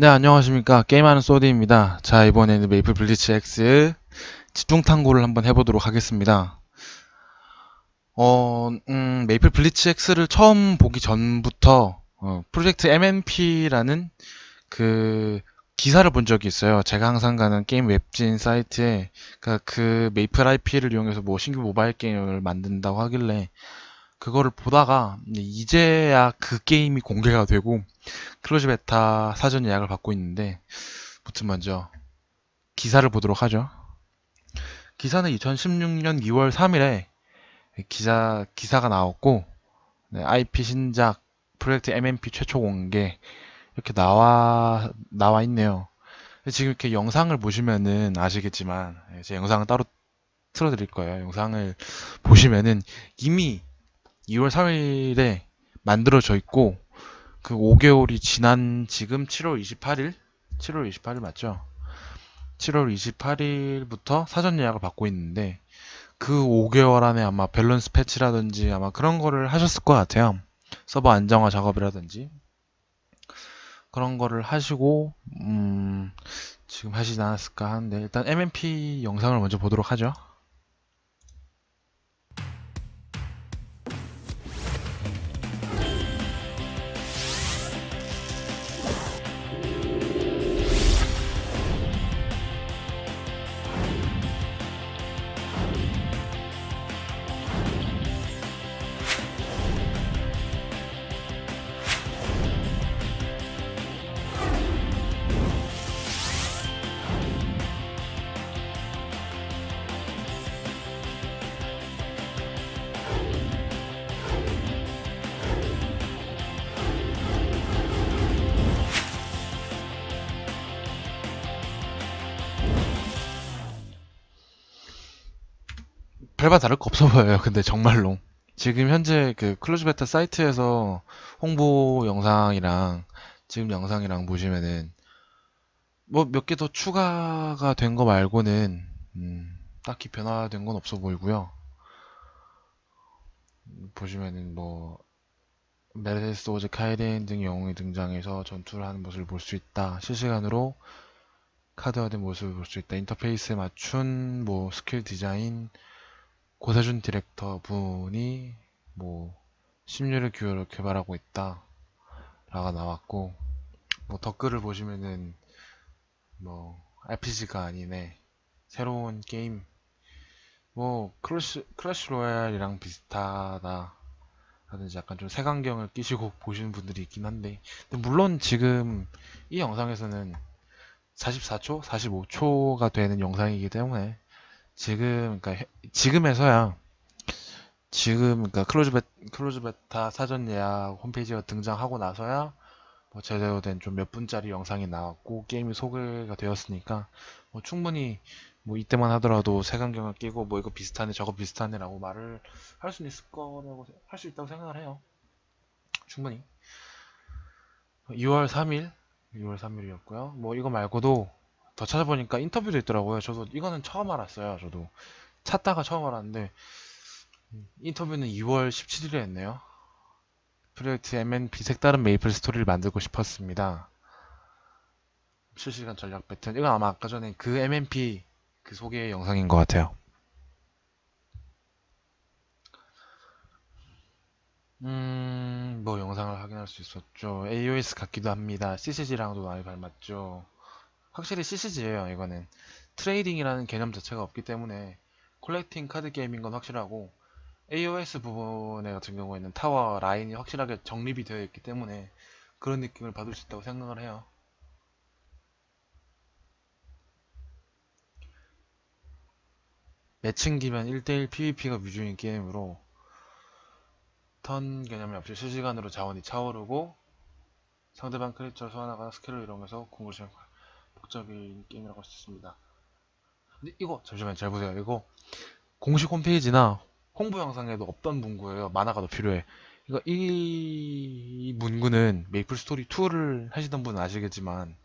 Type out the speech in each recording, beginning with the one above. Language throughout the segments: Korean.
네 안녕하십니까 게임하는 소디입니다 자 이번에는 메이플 블리치 X 집중탐구를 한번 해보도록 하겠습니다 어, 음, 메이플 블리치 X를 처음 보기 전부터 어, 프로젝트 MMP라는 그 기사를 본 적이 있어요. 제가 항상 가는 게임 웹진 사이트에 그, 그 메이플 IP를 이용해서 뭐 신규 모바일 게임을 만든다고 하길래 그거를 보다가 이제야 그 게임이 공개가 되고 클로즈 베타 사전 예약을 받고 있는데 무튼 먼저 기사를 보도록 하죠. 기사는 2016년 2월 3일에 기사 기사가 나왔고 네, IP 신작 프로젝트 MMP 최초 공개 이렇게 나와 나와 있네요. 지금 이렇게 영상을 보시면은 아시겠지만 네, 제영상을 따로 틀어드릴 거예요. 영상을 보시면은 이미 2월 3일에 만들어져 있고 그 5개월이 지난 지금 7월 28일 7월 28일 맞죠? 7월 28일부터 사전 예약을 받고 있는데 그 5개월 안에 아마 밸런스 패치라든지 아마 그런 거를 하셨을 것 같아요. 서버 안정화 작업이라든지 그런 거를 하시고 음, 지금 하시지 않았을까 하는데 일단 MMP 영상을 먼저 보도록 하죠. 다를바 다를 거 없어 보여요. 근데 정말로. 지금 현재 그 클로즈 베타 사이트에서 홍보 영상이랑 지금 영상이랑 보시면은 뭐 몇 개 더 추가가 된 거 말고는 음, 딱히 변화된 건 없어 보이고요. 보시면은 뭐 메르세스 오즈 카이덴 등 영웅이 등장해서 전투를 하는 모습을 볼 수 있다. 실시간으로 카드화된 모습을 볼 수 있다. 인터페이스에 맞춘 뭐 스킬 디자인 고세준 디렉터 분이 뭐 심리를 교열을 개발하고 있다 라가 나왔고 뭐 댓글을 보시면은 뭐 RPG가 아니네 새로운 게임 뭐 크러쉬, 크러쉬 로얄이랑 비슷하다 라든지 약간 좀 색안경을 끼시고 보시는 분들이 있긴 한데 물론 지금 이 영상에서는 44초, 45초가 되는 영상이기 때문에 지금 그러니까 지금에서야 지금 그러니까 클로즈 베 클로즈 베타 사전 예약 홈페이지가 등장하고 나서야 뭐 제대로 된 좀 몇 분짜리 영상이 나왔고 게임이 소개가 되었으니까 뭐 충분히 뭐 이때만 하더라도 색안경을 끼고 뭐 이거 비슷하네 저거 비슷하네라고 말을 할 수 있을 거라고 할 수 있다고 생각을 해요. 충분히 2월 3일 2월 3일이었고요. 뭐 이거 말고도 더 찾아보니까 인터뷰도 있더라고요. 저도 이거는 처음 알았어요. 저도 찾다가 처음 알았는데 음, 인터뷰는 2월 17일에 했네요. 프로젝트 MN p 색다른 메이플 스토리를 만들고 싶었습니다. 실시간 전략 배턴 이건 아마 아까 전에 그 MNP 그 소개 영상인 것 같아요. 음, 뭐 영상을 확인할 수 있었죠. AOS 같기도 합니다. CCG랑도 많이 닮았죠. 확실히 CCG예요 이거는 트레이딩이라는 개념 자체가 없기 때문에 콜렉팅 카드 게임인 건 확실하고 AOS 부분에 같은 경우에는 타워 라인이 확실하게 정립이 되어 있기 때문에 그런 느낌을 받을 수 있다고 생각을 해요 매칭기면 1대1 PVP가 위주인 게임으로 턴 개념이 없이 실시간으로 자원이 차오르고 상대방 크리처 소환하거나 스킬을 이용해서 공을 시작합 적극인 게임이라고 할수 있습니다. 근데 이거 잠시만잘 보세요. 이거 공식 홈페이지나 홍보 영상에도 없던 문구예요. 만화가 더 필요해. 이거 그러니까 니이 문구는 메이플 스토리 2를 하시던 분은 아시겠지만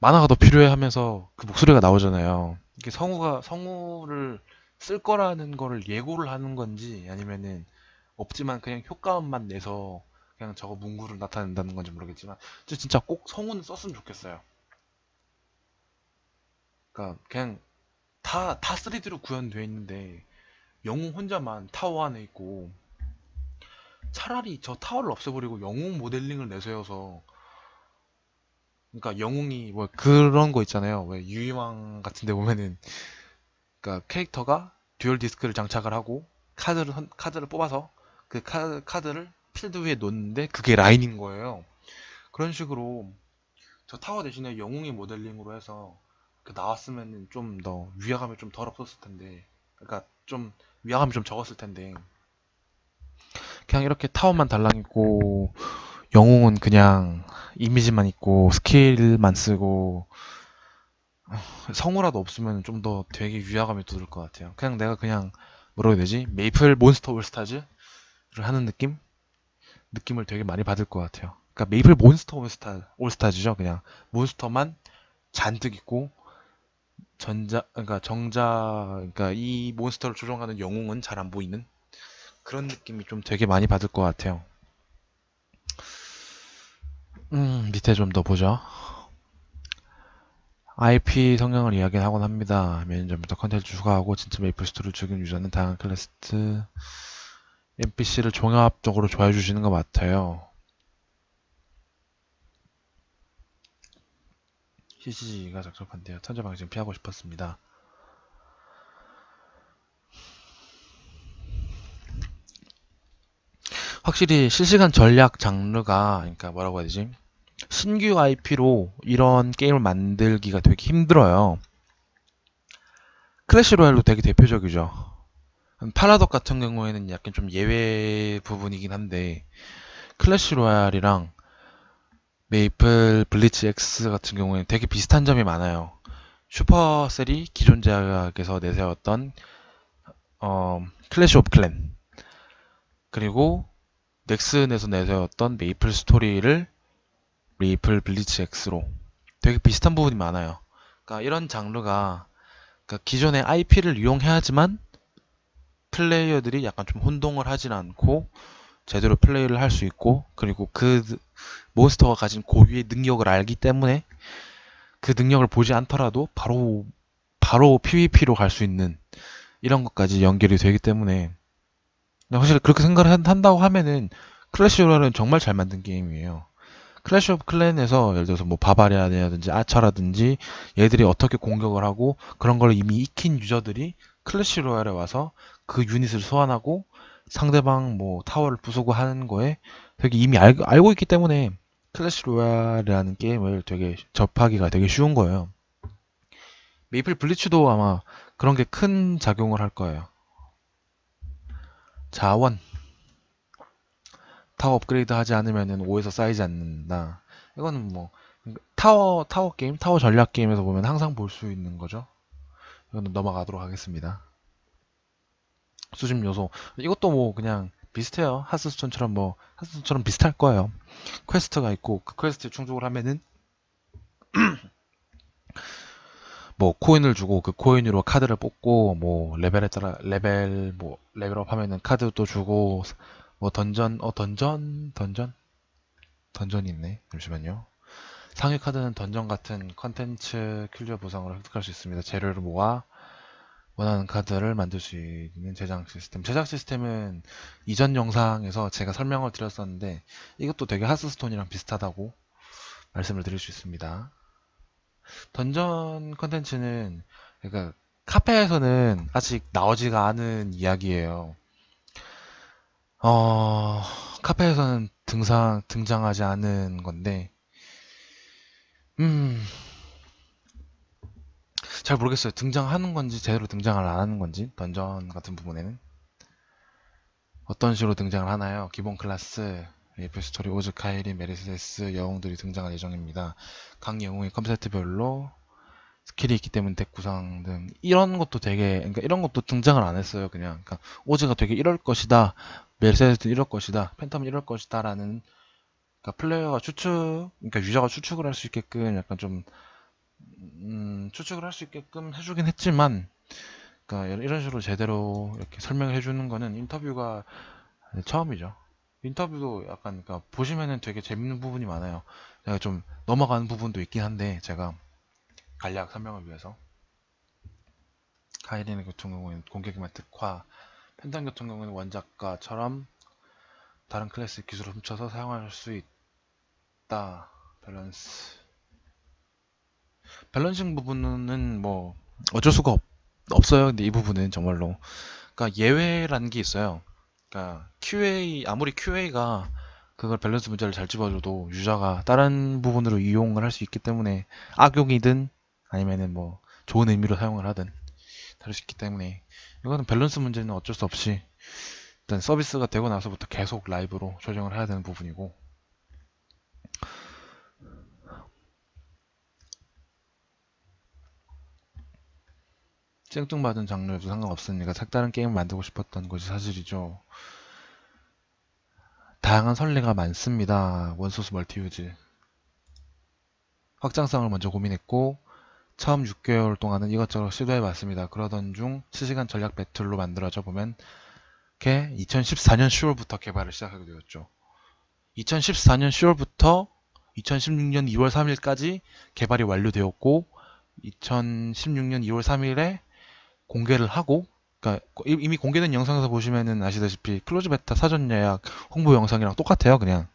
만화가 더 필요해 하면서 그 목소리가 나오잖아요. 이게 성우가 성우를 쓸 거라는 거를 예고를 하는 건지 아니면은 없지만 그냥 효과음만 내서 그냥 저거 문구를 나타낸다는 건지 모르겠지만 진짜 꼭성우는 썼으면 좋겠어요. 그니까 그냥 다, 다 3D로 구현되어 있는데 영웅 혼자만 타워 안에 있고 차라리 저 타워를 없애버리고 영웅 모델링을 내세워서 그니까 영웅이 뭐 그런 거 있잖아요. 왜 유희왕 같은 데 보면은 그니까 캐릭터가 듀얼 디스크를 장착을 하고 카드를 카드를 뽑아서 그 카드를 필드 위에 놓는데 그게 라인인 거예요. 그런 식으로 저 타워 대신에 영웅의 모델링으로 해서 나왔으면 좀 더 위화감이 좀 덜 없었을 텐데 그러니까 좀 위화감이 좀 적었을 텐데 그냥 이렇게 타워만 달랑 있고 영웅은 그냥 이미지만 있고 스킬만 쓰고 성우라도 없으면 좀 더 되게 위화감이 돋을 것 같아요 그냥 내가 그냥 뭐라고 해야 되지 메이플 몬스터 올스타즈를 하는 느낌? 느낌을 되게 많이 받을 것 같아요. 그러니까 메이플 몬스터 올스타 올스타즈죠. 그냥 몬스터만 잔뜩 있고 전자 그러니까 정자 그러니까 이 몬스터를 조종하는 영웅은 잘 안 보이는 그런 느낌이 좀 되게 많이 받을 것 같아요. 음, 밑에 좀 더 보죠. IP 성향을 이야기하곤 합니다. 매니저부터 컨텐츠 추가하고 진짜 메이플 스토리를 즐긴 유저는 다양한 클래스트 NPC를 종합적으로 좋아해 주시는 것 같아요. CCG가 적절한데요. 천재 방식 피하고 싶었습니다. 확실히 실시간 전략 장르가 그러니까 뭐라고 해야 되지? 신규 IP로 이런 게임을 만들기가 되게 힘들어요. 크래시 로얄도 되게 대표적이죠. 파라독 같은 경우에는 약간 좀 예외 부분이긴 한데 클래시 로얄이랑 메이플 블리츠 X 같은 경우에는 되게 비슷한 점이 많아요. 슈퍼셀이 기존 제약에서 내세웠던 어, 클래시 오브 클랜 그리고 넥슨에서 내세웠던 메이플 스토리를 메이플 블리츠 X로 되게 비슷한 부분이 많아요. 그러니까 이런 장르가 그러니까 기존의 IP를 이용해야지만 플레이어들이 약간 좀 혼동을 하진 않고 제대로 플레이를 할 수 있고 그리고 그 몬스터가 가진 고유의 능력을 알기 때문에 그 능력을 보지 않더라도 바로 바로 PVP로 갈 수 있는 이런 것까지 연결이 되기 때문에 확실히 그렇게 생각을 한다고 하면은 클래시 로얄은 정말 잘 만든 게임이에요. 클래시 오브 클랜에서 예를 들어서 뭐 바바리아라든지 아차라든지 얘들이 어떻게 공격을 하고 그런 걸 이미 익힌 유저들이 클래시 로얄에 와서 그 유닛을 소환하고 상대방 뭐 타워를 부수고 하는 거에 되게 이미 알, 알고 있기 때문에 클래시 로얄이라는 게임을 되게 접하기가 되게 쉬운 거예요. 메이플 블리츠도 아마 그런 게 큰 작용을 할 거예요. 자원 타워 업그레이드 하지 않으면 5에서 쌓이지 않는다. 이거는 뭐 타워 타워 게임, 타워 전략 게임에서 보면 항상 볼 수 있는 거죠. 이거는 넘어가도록 하겠습니다. 수집 요소 이것도 뭐 그냥 비슷해요 하스스톤처럼 뭐 하스스톤처럼 비슷할 거예요 퀘스트가 있고 그퀘스트 충족을 하면은 뭐 코인을 주고 그 코인으로 카드를 뽑고 뭐 레벨에 따라 레벨 뭐 레벨업 하면은 카드도 주고 뭐 던전 어 던전 던전 던전이 있네 잠시만요 상위 카드는 던전 같은 컨텐츠 킬리어 보상으로 획득할 수 있습니다 재료를 모아 원하는 카드를 만들 수 있는 제작 시스템. 제작 시스템은 이전 영상에서 제가 설명을 드렸었는데 이것도 되게 하스스톤이랑 비슷하다고 말씀을 드릴 수 있습니다. 던전 컨텐츠는 그러니까 카페에서는 아직 나오지가 않은 이야기예요. 어, 카페에서는 등상 등장하지 않은 건데 음, 잘 모르겠어요. 등장하는 건지 제대로 등장을 안 하는 건지 던전 같은 부분에는 어떤 식으로 등장을 하나요? 기본 클래스 리프 스토리 오즈 카이리 메르세스 데영웅들이 등장할 예정입니다. 각영웅의 컨셉트별로 스킬이 있기 때문에 덱 구상 등 이런 것도 되게 그러니까 이런 것도 등장을 안 했어요 그냥 그러니까 오즈가 되게 이럴 것이다 메르세스는 데 이럴 것이다 팬텀은 이럴 것이다라는 그러니까 플레이어가 추측 그러니까 유저가 추측을 할 수 있게끔 약간 좀 음, 추측을 할 수 있게끔 해주긴 했지만 그러니까 이런 식으로 제대로 이렇게 설명을 해주는 거는 인터뷰가 처음이죠. 인터뷰도 약간 그니까 보시면은 되게 재밌는 부분이 많아요. 제가 좀 넘어가는 부분도 있긴 한데 제가 간략 설명을 위해서 카이린 같은 경우에는 공격기만 특화, 펜단 같은 경우에는 원작가처럼 다른 클래스 기술을 훔쳐서 사용할 수 있다. 밸런스 밸런싱 부분은 뭐 어쩔 수가 없, 없어요. 근데 이 부분은 정말로 그러니까 예외라는 게 있어요. 그러니까 QA 아무리 QA가 그걸 밸런스 문제를 잘 집어줘도 유저가 다른 부분으로 이용을 할 수 있기 때문에 악용이든 아니면은 뭐 좋은 의미로 사용을 하든 다를 수 있기 때문에 이거는 밸런스 문제는 어쩔 수 없이 일단 서비스가 되고 나서부터 계속 라이브로 조정을 해야 되는 부분이고 쨍뚱맞은 장르여도 상관없으니까 색다른 게임을 만들고 싶었던 것이 사실이죠. 다양한 선례가 많습니다. 원소스 멀티유즈. 확장성을 먼저 고민했고 처음 6개월 동안은 이것저것 시도해봤습니다. 그러던 중 실시간 전략 배틀로 만들어져 보면 이게 2014년 10월부터 개발을 시작하게 되었죠. 2014년 10월부터 2016년 2월 3일까지 개발이 완료되었고 2016년 2월 3일에 공개를 하고 그러니까 이미 공개된 영상에서 보시면은 아시다시피 클로즈 베타 사전 예약 홍보 영상이랑 똑같아요 그냥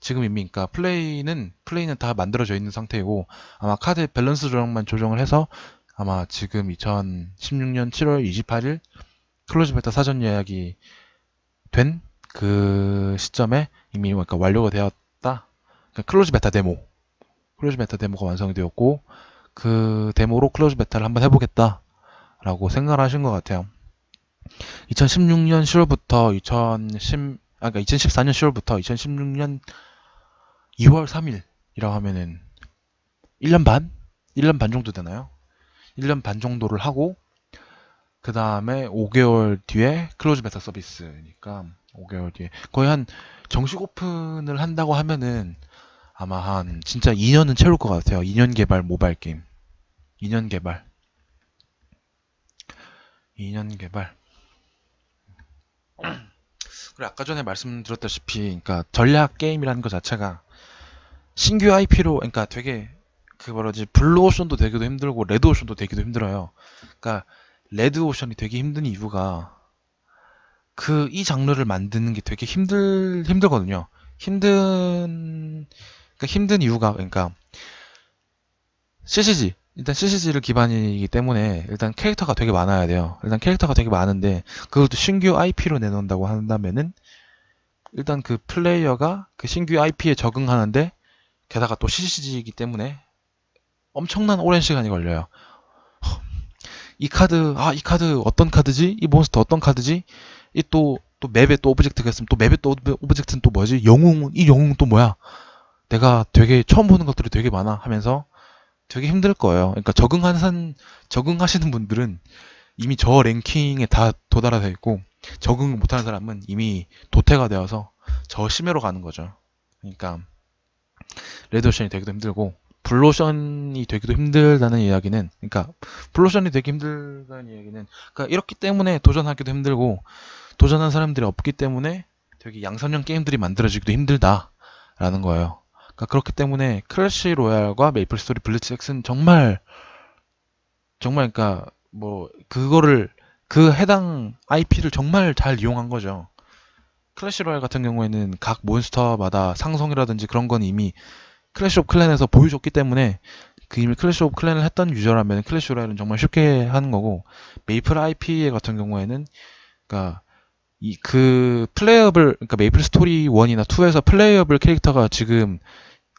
지금 이미 그러니까 플레이는 플레이는 다 만들어져 있는 상태이고 아마 카드 밸런스 조정만 조정을 해서 아마 지금 2016년 7월 28일 클로즈 베타 사전 예약이 된 그 시점에 이미 그러니까 완료가 되었다 그러니까 클로즈 베타 데모 클로즈 베타 데모가 완성이 되었고 그 데모로 클로즈 베타를 한번 해보겠다 라고 생각을 하신 것 같아요. 2016년 10월부터 2010, 그러니까 2014년 10월부터 2016년 2월 3일이라고 하면은 1년 반? 1년 반 정도 되나요? 1년 반 정도를 하고 그 다음에 5개월 뒤에 클로즈 베타 서비스니까 5개월 뒤에 거의 한 정식 오픈을 한다고 하면은 아마 한 진짜 2년은 채울 것 같아요. 2년 개발 모바일 게임. 2년 개발. 2년 개발. 그래 아까 전에 말씀드렸다시피 그러니까 전략 게임이라는 것 자체가 신규 IP로 그러니까 되게 그 뭐라지 블루오션도 되기도 힘들고 레드오션도 되기도 힘들어요. 그러니까 레드오션이 되게 힘든 이유가 그 이 장르를 만드는 게 되게 힘들 힘들거든요. 힘든 그러니까 힘든 이유가 그러니까 CCG 일단 CCG를 기반이기 때문에 일단 캐릭터가 되게 많아야 돼요. 일단 캐릭터가 되게 많은데 그것도 신규 IP로 내놓는다고 한다면은 일단 그 플레이어가 그 신규 IP에 적응하는데 게다가 또 CCG이기 때문에 엄청난 오랜 시간이 걸려요. 이 카드, 아, 이 카드 어떤 카드지? 이 몬스터 어떤 카드지? 이 또, 또 맵에 또 오브젝트가 있으면 또 맵에 또 오브젝트는 또 뭐지? 영웅, 이 영웅 또 뭐야? 내가 되게 처음 보는 것들이 되게 많아 하면서 되게 힘들 거예요. 그러니까 적응하는 적응하시는 분들은 이미 저 랭킹에 다도달해 있고 적응 못하는 사람은 이미 도태가 되어서 저 심해로 가는 거죠. 그러니까 레드오션이 되기도 힘들고 블로션이 되기도 힘들다는 이야기는 그러니까 블로션이 되기 힘들다는 이야기는 그러니까 이렇기 때문에 도전하기도 힘들고 도전한 사람들이 없기 때문에 되게 양산형 게임들이 만들어지기도 힘들다라는 거예요. 그러니까 그렇기 때문에 클래시 로얄과 메이플 스토리 블리츠 엑스는 정말 정말 그러니까 뭐 그거를 그 해당 IP를 정말 잘 이용한 거죠. 클래시 로얄 같은 경우에는 각 몬스터마다 상성이라든지 그런 건 이미 클래시 오브 클랜에서 보여줬기 때문에 그 이미 클래시 오브 클랜을 했던 유저라면 클래시 로얄은 정말 쉽게 하는 거고 메이플 IP 같은 경우에는 그러니까 이그 플레이어블 그러니까 메이플 스토리 1이나 2에서 플레이어블 캐릭터가 지금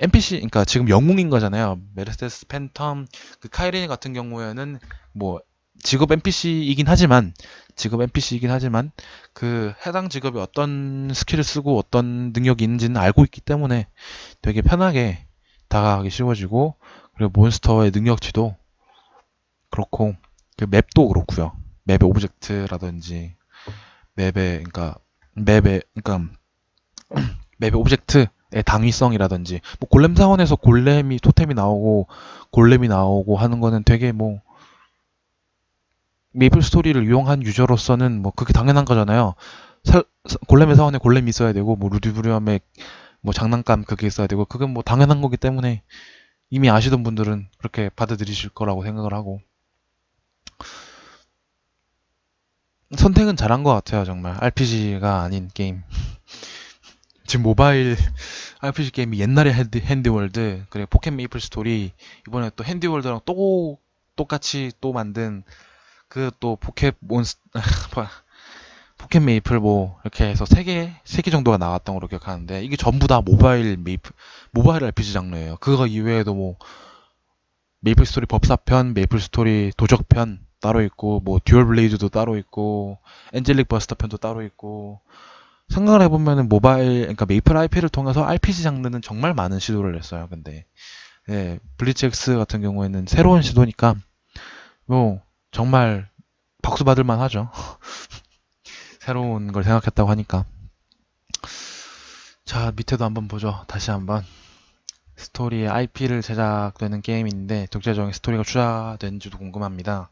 NPC, 그러니까 지금 영웅인 거잖아요. 메르세스 팬텀, 그 카이린 같은 경우에는 뭐 직업 NPC이긴 하지만 직업 NPC이긴 하지만 그 해당 직업이 어떤 스킬을 쓰고 어떤 능력이 있는지는 알고 있기 때문에 되게 편하게 다가가기 쉬워지고 그리고 몬스터의 능력치도 그렇고 그 맵도 그렇고요. 맵의 오브젝트라든지 맵의 그러니까 맵의 그러니까 맵의 오브젝트 예, 당위성이라든지 뭐 골렘 사원에서 골렘이 토템이 나오고 골렘이 나오고 하는 거는 되게 뭐 메이플 스토리를 이용한 유저로서는 뭐 그게 당연한 거잖아요. 살, 골렘의 사원에 골렘이 있어야 되고 뭐 루디브리엄의 뭐 장난감 그게 있어야 되고 그건 뭐 당연한 거기 때문에 이미 아시던 분들은 그렇게 받아들이실 거라고 생각을 하고 선택은 잘한 것 같아요 정말 RPG가 아닌 게임 지금 모바일 RPG 게임이 옛날에 핸드, 핸드월드, 그리고 포켓 메이플 스토리, 이번에 또 핸드월드랑 또 똑같이 또 만든 그 또 포켓 몬스, 포켓 메이플 뭐 이렇게 해서 3개, 3개 정도가 나왔던 걸로 기억하는데 이게 전부 다 모바일 메이플, 모바일 RPG 장르예요. 그거 이외에도 뭐 메이플 스토리 법사편, 메이플 스토리 도적편 따로 있고 뭐 듀얼 블레이드도 따로 있고 엔젤릭 버스터 편도 따로 있고 생각을 해보면 모바일, 그러니까 메이플 IP를 통해서 RPG 장르는 정말 많은 시도를 했어요. 근데 예, 블리츠엑스 같은 경우에는 새로운 시도니까 뭐 정말 박수 받을 만하죠. 새로운 걸 생각했다고 하니까. 자, 밑에도 한번 보죠. 다시 한번. 스토리의 IP를 제작되는 게임인데 독자적인 스토리가 추가된지도 궁금합니다.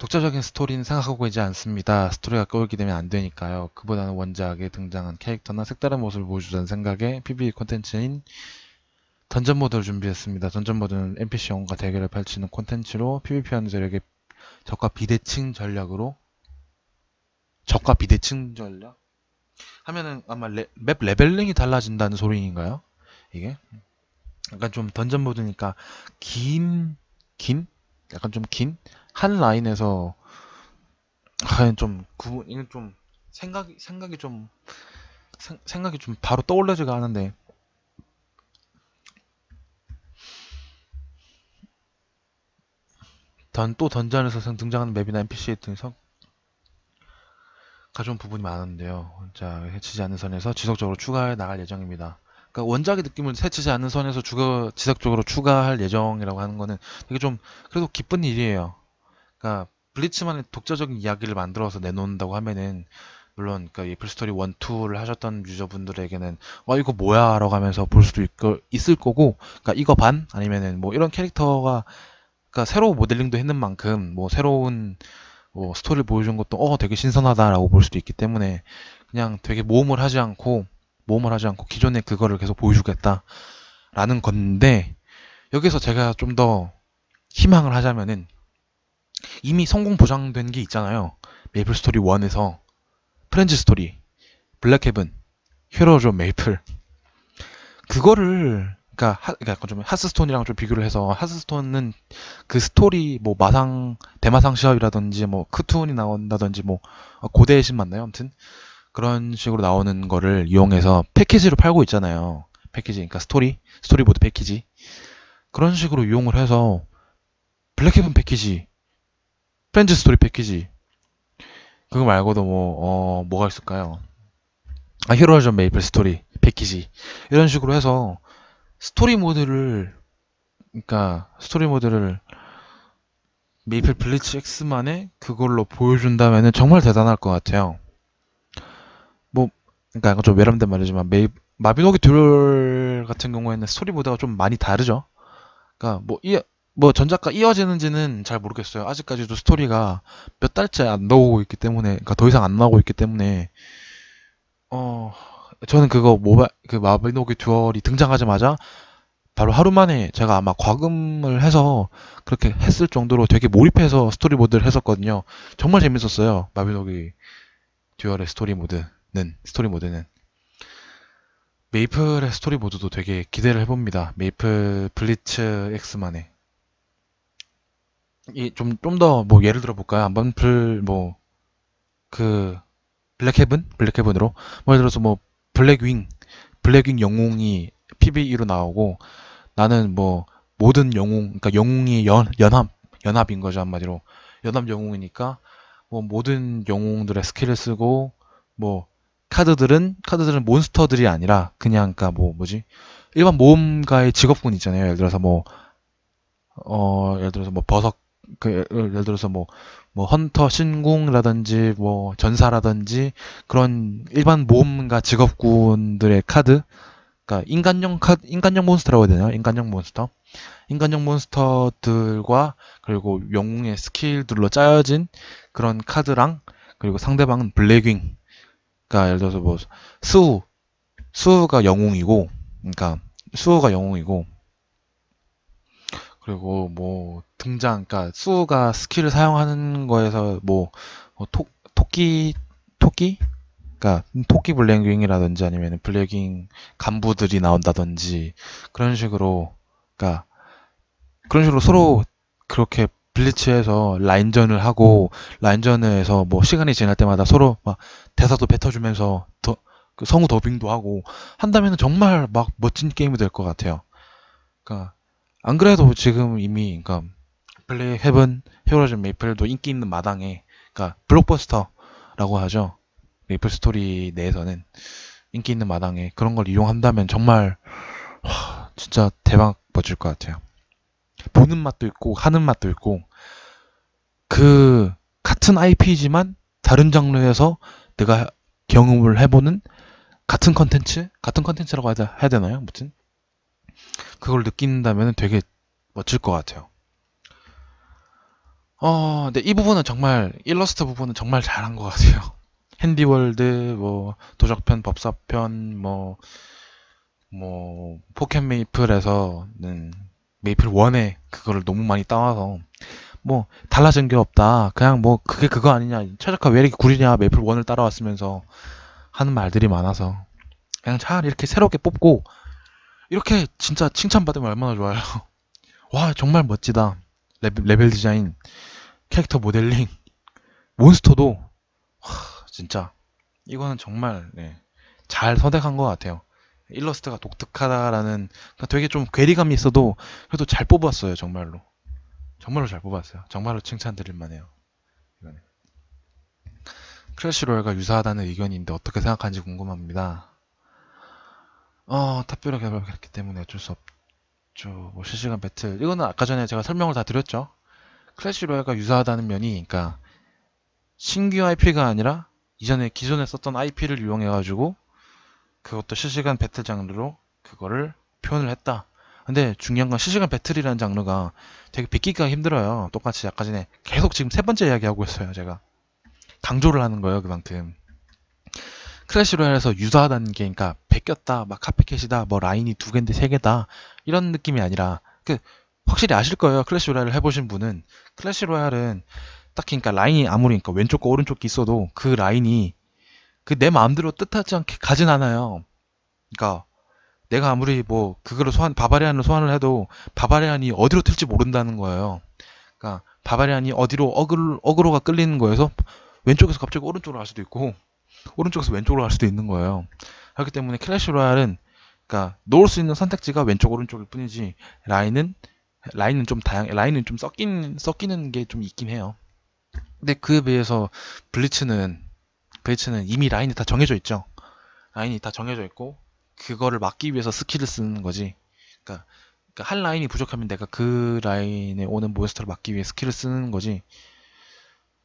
독자적인 스토리는 생각하고 있지 않습니다. 스토리가 끌기 되면 안 되니까요. 그보다는 원작에 등장한 캐릭터나 색다른 모습을 보여주자는 생각에 p b e 콘텐츠인 던전 모드를 준비했습니다. 던전 모드는 NPC 영웅과 대결을 펼치는 콘텐츠로 PvP하는 전략의 적과 비대칭 전략으로 적과 비대칭 전략? 하면은 아마 레, 맵 레벨링이 달라진다는 소리인가요? 이게? 약간 좀 던전 모드니까 긴? 긴? 약간 좀 긴? 한 라인에서 과연 좀 구분 이건 좀 생각이 생각이 좀 생, 생각이 좀 바로 떠올라지가 않은데 던, 또던전에서 등장하는 맵이나 NPC 등에서 가져온 부분이 많은데요. 자, 해치지 않는 선에서 지속적으로 추가해 나갈 예정입니다. 그러니까 원작의 느낌을 해치지 않는 선에서 주거, 지속적으로 추가할 예정이라고 하는 거는 되게 좀 그래도 기쁜 일이에요. 그러니까 블리츠만의 독자적인 이야기를 만들어서 내놓는다고 하면은 물론 그러니까 애플 스토리 1, 2를 하셨던 유저분들에게는 와 어, 이거 뭐야 라고 하면서 볼 수도 있, 있을 거고 그러니까 이거 반 아니면은 뭐 이런 캐릭터가 그러니까 새로 모델링도 했는 만큼 뭐 새로운 뭐 스토리를 보여준 것도 어 되게 신선하다라고 볼 수도 있기 때문에 그냥 되게 모험을 하지 않고 모험을 하지 않고 기존의 그거를 계속 보여주겠다라는 건데 여기서 제가 좀 더 희망을 하자면은 이미 성공 보장된 게 있잖아요. 메이플 스토리 1에서 프렌즈 스토리, 블랙헤븐, 히어로즈 메이플 그거를 그러니까, 하, 그러니까 좀 하스스톤이랑 좀 비교를 해서 하스스톤은 그 스토리 뭐 마상 대마상 시합이라든지 뭐 크툰이 그 나온다든지 뭐 고대의 신 맞나요? 아무튼 그런 식으로 나오는 거를 이용해서 패키지로 팔고 있잖아요. 패키지 그러니까 스토리 스토리보드 패키지 그런 식으로 이용을 해서 블랙헤븐 패키지 프렌즈 스토리 패키지 그거 말고도 뭐 어, 뭐가 있을까요? 아 히로전 메이플 스토리 패키지 이런 식으로 해서 스토리 모드를 그러니까 스토리 모드를 메이플 블리츠 x 만의 그걸로 보여준다면 정말 대단할 것 같아요. 뭐 그러니까 좀 외람된 말이지만 메이 마비노기 듀얼 같은 경우에는 스토리 모드가 좀 많이 다르죠. 그러니까 뭐이 뭐 전작과 이어지는지는 잘 모르겠어요. 아직까지도 스토리가 몇 달째 안 나오고 있기 때문에, 그러니까 더 이상 안 나오고 있기 때문에, 어, 저는 그거 모바, 그마비노기 듀얼이 등장하자마자 바로 하루 만에 제가 아마 과금을 해서 그렇게 했을 정도로 되게 몰입해서 스토리 모드를 했었거든요. 정말 재밌었어요. 마비노기 듀얼의 스토리 모드는, 스토리 모드는. 메이플의 스토리 모드도 되게 기대를 해봅니다. 메이플 블리츠 X만의. 이좀좀더뭐 예를 들어 볼까요? 한번 불뭐그 블랙헤븐 블랙헤븐으로 뭐 예를 들어서 뭐 블랙윙 블랙윙 영웅이 p b e 로 나오고 나는 뭐 모든 영웅 그러니까 영웅이 연 연합 연합인 거죠 한마디로 연합 영웅이니까 뭐 모든 영웅들의 스킬을 쓰고 뭐 카드들은 카드들은 몬스터들이 아니라 그냥 그니까 뭐 뭐지 일반 모험가의 직업군 있잖아요 예를 들어서 뭐 어 예를 들어서 뭐, 어, 뭐 버석 그 예, 예를 들어서 뭐, 뭐 헌터 신궁라든지 뭐 전사라든지 그런 일반 모험가 직업군들의 카드 그러니까 인간형 카드 인간형 몬스터라고 해야 되나요? 인간형 몬스터 인간형 몬스터들과 그리고 영웅의 스킬들로 짜여진 그런 카드랑 그리고 상대방은 블랙윙 그러니까 예를 들어서 뭐 수우 수우가 영웅이고 그러니까 수호가 영웅이고 그리고 뭐 등장, 그러니까 수가 스킬을 사용하는 거에서 뭐, 뭐 토, 토끼 토끼, 그러니까 토끼 블랙윙이라든지 아니면 블랙윙 간부들이 나온다든지 그런 식으로, 그러니까 그런 식으로 서로 그렇게 블리츠에서 라인전을 하고 라인전에서 뭐 시간이 지날 때마다 서로 막 대사도 뱉어주면서 더, 그 성우 더빙도 하고 한다면 정말 막 멋진 게임이 될 것 같아요. 그러니까 안 그래도 지금 이미 그러니까 플레이 헤븐 헤어라즈 메이플도 인기 있는 마당에 그러니까 블록버스터라고 하죠. 메이플 스토리 내에서는 인기 있는 마당에 그런 걸 이용한다면 정말 와, 진짜 대박 멋질것 같아요. 보는 맛도 있고 하는 맛도 있고 그 같은 IP지만 다른 장르에서 내가 경험을 해보는 같은 컨텐츠? 같은 컨텐츠라고 해야 되나요? 무튼 그걸 느낀다면 되게 멋질 것 같아요. 어, 근데 이 부분은 정말 일러스트 부분은 정말 잘한 것 같아요. 핸디월드, 뭐 도적편, 법사편, 뭐 뭐 포켓 메이플에서는 메이플 1에 그거를 너무 많이 따와서 뭐 달라진 게 없다. 그냥 뭐 그게 그거 아니냐. 최적화 왜 이렇게 구리냐. 메이플 1을 따라왔으면서 하는 말들이 많아서 그냥 차라리 이렇게 새롭게 뽑고 이렇게 진짜 칭찬받으면 얼마나 좋아요. 와, 정말 멋지다. 레벨, 레벨 디자인, 캐릭터 모델링, 몬스터도, 와, 진짜. 이거는 정말, 네, 잘 선택한 것 같아요. 일러스트가 독특하다라는, 그러니까 되게 좀 괴리감이 있어도, 그래도 잘 뽑았어요, 정말로. 정말로 잘 뽑았어요. 정말로 칭찬드릴만 해요. 이거는. 크래시 로얄과 유사하다는 의견인데 어떻게 생각하는지 궁금합니다. 어, 탑뷰를 개발했기 때문에 어쩔 수 없죠. 뭐 실시간 배틀. 이거는 아까 전에 제가 설명을 다 드렸죠. 클래시 로얄과 유사하다는 면이, 그러니까 신규 IP가 아니라 이전에 기존에 썼던 IP를 이용해가지고 그것도 실시간 배틀 장르로 그거를 표현을 했다. 근데 중요한 건 실시간 배틀이라는 장르가 되게 빗끼기가 힘들어요. 똑같이 아까 전에 계속 지금 세 번째 이야기하고 있어요, 제가. 강조를 하는 거예요, 그만큼. 크래시 로얄에서 유사 하다는게 그러니까 베꼈다, 막 카피캣이다, 뭐 라인이 두 개인데 세 개다 이런 느낌이 아니라 그 확실히 아실 거예요. 클래시 로얄을 해보신 분은 클래시 로얄은 딱히 그러니까 라인이 아무리 그러니까 왼쪽과 오른쪽이 있어도 그 라인이 그 내 마음대로 뜻하지 않게 가진 않아요. 그러니까 내가 아무리 뭐 그걸로 소환 바바리안을 소환을 해도 바바리안이 어디로 튈지 모른다는 거예요. 그러니까 바바리안이 어디로 어글, 어그로가 끌리는 거여서 왼쪽에서 갑자기 오른쪽으로 갈 수도 있고 오른쪽에서 왼쪽으로 갈 수도 있는 거예요. 그렇기 때문에 클래시 로얄은 그러니까 놓을 수 있는 선택지가 왼쪽 오른쪽일 뿐이지 라인은 라인은 좀 다양 라인은 좀 섞인 섞이는 게 좀 있긴 해요. 근데 그에 비해서 블리츠는 블리츠는 이미 라인이 다 정해져 있죠. 라인이 다 정해져 있고 그거를 막기 위해서 스킬을 쓰는 거지. 그러니까, 한 그러니까 라인이 부족하면 내가 그 라인에 오는 몬스터를 막기 위해 스킬을 쓰는 거지.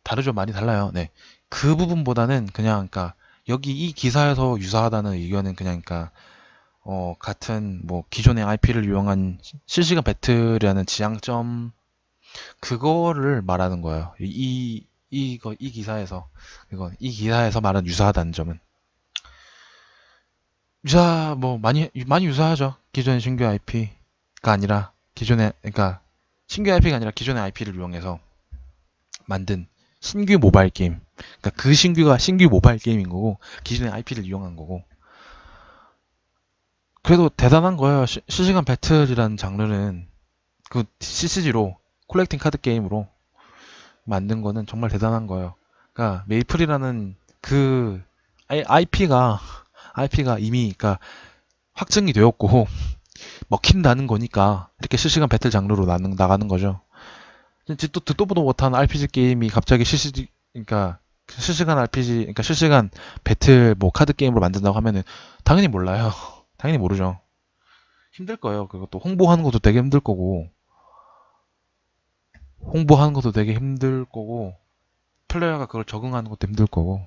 다르죠, 많이 달라요. 네. 그 부분보다는 그냥 그니까 여기 이 기사에서 유사하다는 의견은 그냥 그니까 어, 같은 뭐 기존의 IP를 이용한 실시간 배틀이라는 지향점 그거를 말하는 거예요. 이 이거 이 기사에서 이거 이 기사에서 말한 유사하다는 점은 유사 뭐 많이 많이 유사하죠. 기존의 신규 IP가 아니라 기존의 그니까 신규 IP가 아니라 기존의 IP를 이용해서 만든 신규 모바일 게임. 그러니까 그 신규가 신규 모바일 게임인 거고 기존의 IP를 이용한 거고. 그래도 대단한 거예요. 시, 실시간 배틀이라는 장르는 그 CCG로 콜렉팅 카드 게임으로 만든 거는 정말 대단한 거예요. 그러니까 메이플이라는 그 IP가 IP가 이미 그러니까 확증이 되었고 먹힌다는 거니까 이렇게 실시간 배틀 장르로 나가는 거죠. 듣또 듣도 보도 못한 RPG 게임이 갑자기 실시, 그러니까 실시간 RPG, 그러니까 실시간 배틀 뭐 카드 게임으로 만든다고 하면은 당연히 몰라요. 당연히 모르죠. 힘들 거예요. 그것도 홍보하는 것도 되게 힘들 거고, 홍보하는 것도 되게 힘들 거고, 플레이어가 그걸 적응하는 것도 힘들 거고.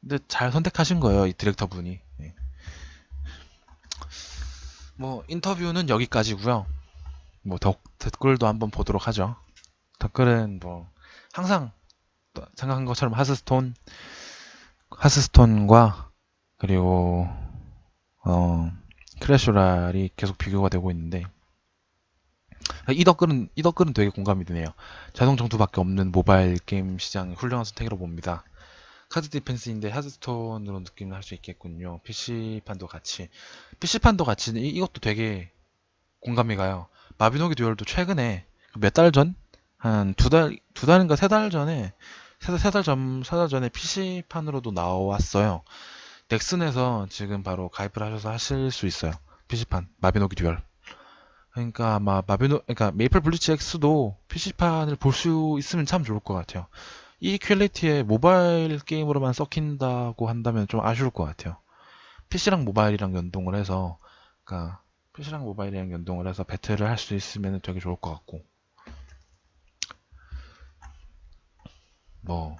근데 잘 선택하신 거예요, 이 디렉터 분이. 예. 뭐 인터뷰는 여기까지고요. 뭐 댓글도 한번 보도록 하죠. 댓글은 뭐 항상 생각한 것처럼 하스스톤 하스스톤과 그리고 어 크래슈랄이 계속 비교가 되고 있는데 이 댓글은 이 댓글은 되게 공감이 되네요. 자동 정투밖에 없는 모바일 게임 시장 훌륭한 선택이라고 봅니다. 카드 디펜스인데 하드스톤으로 느낌을 할 수 있겠군요. PC판도 같이. PC판도 같이, 이, 것도 되게 공감이 가요. 마비노기 듀얼도 최근에 그 몇달 전? 한 두 달, 두 달인가 세 달 전에, 세, 세달 전, 세 달 전에 PC판으로도 나왔어요. 넥슨에서 지금 바로 가입을 하셔서 하실 수 있어요. PC판, 마비노기 듀얼. 그러니까 아마 마비노, 그러니까 메이플 블리치 X도 PC판을 볼 수 있으면 참 좋을 것 같아요. 이 퀄리티에 모바일 게임으로만 썩힌다고 한다면 좀 아쉬울 것 같아요. PC랑 모바일이랑 연동을 해서, 그러니까 PC랑 모바일이랑 연동을 해서 배틀을 할 수 있으면 되게 좋을 것 같고. 뭐,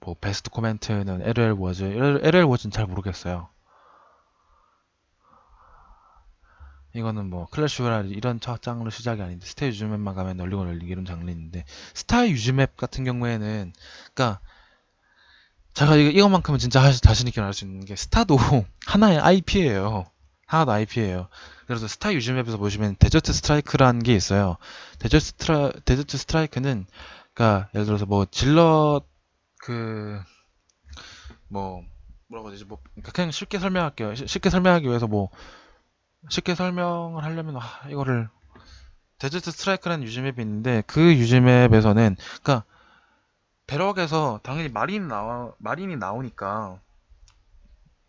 뭐 베스트 코멘트는 LL 워즈, LL 워즈는 잘 모르겠어요. 이거는 뭐 클래시 오라 이런 장르 시작이 아닌데 스타 유즈맵만 가면 널리고 널리기 이런 장르인데 스타 유즈맵 같은 경우에는 그러니까 제가 이거, 이것만큼은 진짜 하, 자신있게 말할 수 있는 게 스타도 하나의 IP예요 하나도 IP예요 그래서 스타 유즈맵에서 보시면 데저트 스트라이크라는 게 있어요 데저트, 스트라, 데저트 스트라이크는 그러니까 예를 들어서 뭐질러 그 뭐 뭐라고 해야 되지 뭐 그러니까 그냥 쉽게 설명할게요 쉽게 설명하기 위해서 뭐 쉽게 설명을 하려면 아, 이거를 데저트 스트라이크라는 유즈맵이 있는데 그 유즈맵에서는 그러니까 배럭에서 당연히 마린 나와 마린이 나오니까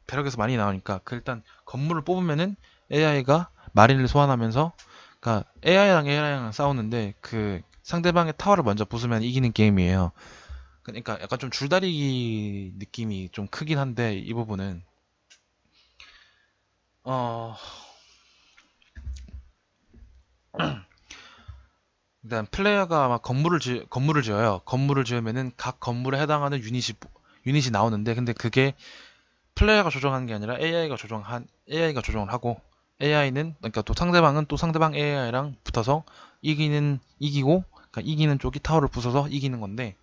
배럭에서 마린이 나오니까 그 일단 건물을 뽑으면은 AI가 마린을 소환하면서 그러니까 AI랑 AI랑 싸우는데 그 상대방의 타워를 먼저 부수면 이기는 게임이에요. 그러니까 약간 좀 줄다리기 느낌이 좀 크긴 한데 이 부분은 어 일단 플레이어가 아마 건물을 지, 건물을 지어요. 건물을 지으면은 각 건물에 해당하는 유닛이 유닛이 나오는데 근데 그게 플레이어가 조정하는 게 아니라 AI가 조정한 AI가 조정을 하고 AI는 그러니까 또 상대방은 또 상대방 AI랑 붙어서 이기는 이기고 그러니까 이기는 쪽이 타워를 부숴서 이기는 건데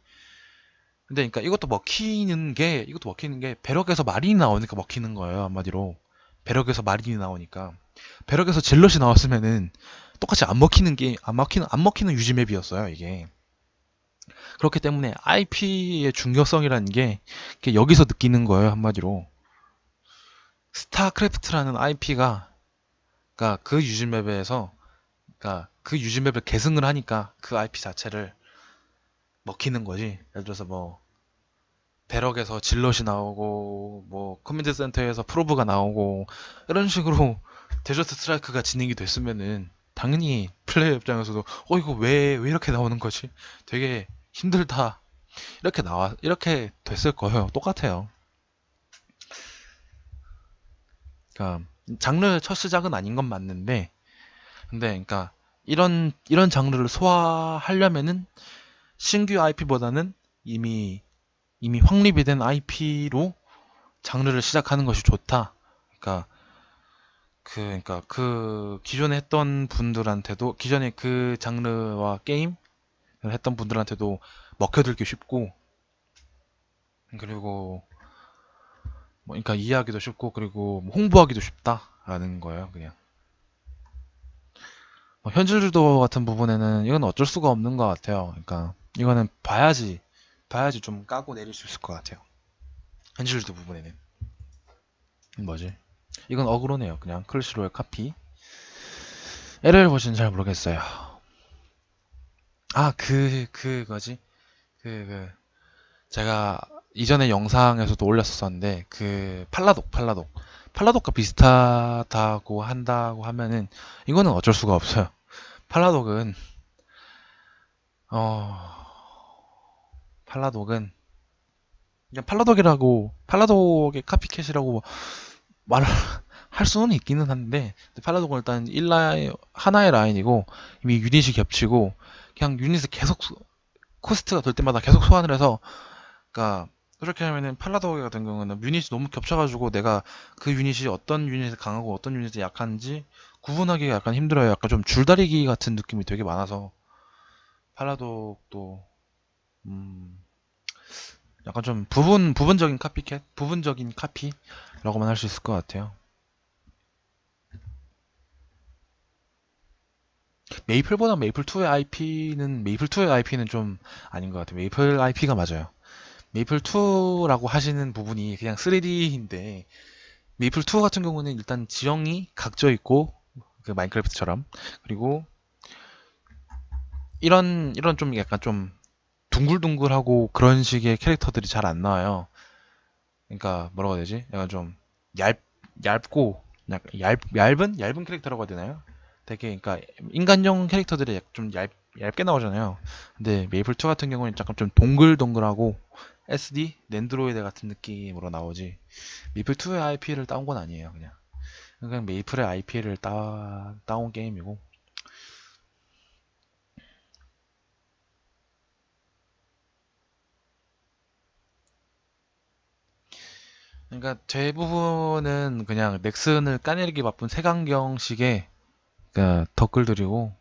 근데 그러니까 이것도 먹히는 게 이것도 먹히는 게 배럭에서 마린이 나오니까 먹히는 거예요 한마디로 배럭에서 마린이 나오니까 배럭에서 젤럿이 나왔으면은 똑같이 안 먹히는 게임, 안 먹히는, 안 먹히는 유지맵이었어요, 이게. 그렇기 때문에 IP의 중요성이라는 게 여기서 느끼는 거예요, 한마디로. 스타크래프트라는 IP가 그니까그 유지맵에서 그니까그 유지맵을 계승을 하니까 그 IP 자체를 먹히는 거지. 예를 들어서 뭐 배럭에서 질럿이 나오고 뭐커뮤니티 센터에서 프로브가 나오고 이런 식으로 데저트 스트라이크가 진행이 됐으면은 당연히 플레이어 입장에서도 어 이거 왜 왜 이렇게 나오는 거지? 되게 힘들다. 이렇게 나와 이렇게 됐을 거예요. 똑같아요. 그러니까 장르 첫 시작은 아닌 건 맞는데 근데 그러니까 이런 이런 장르를 소화하려면은 신규 IP보다는 이미 이미 확립이 된 IP로 장르를 시작하는 것이 좋다. 그러니까 그 그러니까 그 기존에 했던 분들한테도 기존에 그 장르와 게임 했던 분들한테도 먹혀들기 쉽고 그리고 뭐 그러니까 이해하기도 쉽고 그리고 뭐 홍보하기도 쉽다라는 거예요 그냥 뭐 현실도 같은 부분에는 이건 어쩔 수가 없는 것 같아요 그러니까 이거는 봐야지 봐야지 좀 까고 내릴 수 있을 것 같아요 현실도 질 부분에는 뭐지 이건 어그로네요. 그냥 클래시로의 카피. LL 버전 잘 모르겠어요. 아, 그, 그거지. 그, 그. 제가 이전에 영상에서도 올렸었는데, 그, 팔라독, 팔라독. 팔라독과 비슷하다고 한다고 하면은, 이거는 어쩔 수가 없어요. 팔라독은, 어, 팔라독은, 그냥 팔라독이라고, 팔라독의 카피캣이라고 뭐 말을 할 수는 있기는 한데 팔라독건 일단 1라인 하나의 라인이고 이미 유닛이 겹치고 그냥 유닛을 계속 코스트가 될 때마다 계속 소환을 해서 그러니까 그렇게 하면은 팔라독그 같은 경우는 유닛이 너무 겹쳐가지고 내가 그 유닛이 어떤 유닛이 강하고 어떤 유닛이 약한지 구분하기가 약간 힘들어요. 약간 좀 줄다리기 같은 느낌이 되게 많아서 팔라독도음 약간 좀 부분 부분적인 카피캣 부분적인 카피 라고만 할 수 있을 것 같아요 메이플보다 메이플2의 IP는 메이플2의 IP는 좀 아닌 것 같아요 메이플 IP가 맞아요 메이플2라고 하시는 부분이 그냥 3D인데 메이플2 같은 경우는 일단 지형이 각져 있고 그 마인크래프트처럼 그리고 이런 이런 좀 약간 좀 둥글둥글하고 그런 식의 캐릭터들이 잘 안 나와요 그러니까 뭐라고 해야 되지? 약간 좀 얇, 얇고 약, 얇, 얇은 얇은 캐릭터라고 해야 되나요? 되게 그러니까 인간형 캐릭터들이 좀 얇, 얇게 나오잖아요. 근데 메이플 2 같은 경우는 약간 좀 동글동글하고 SD 랜드로이드 같은 느낌으로 나오지. 메이플 2의 IP를 따온 건 아니에요, 그냥. 그냥 메이플의 IP를 따 따온 게임이고 그러니까 대부분은 그냥 넥슨을 까내리기 바쁜 세강경식의 그러니까 덧글들이고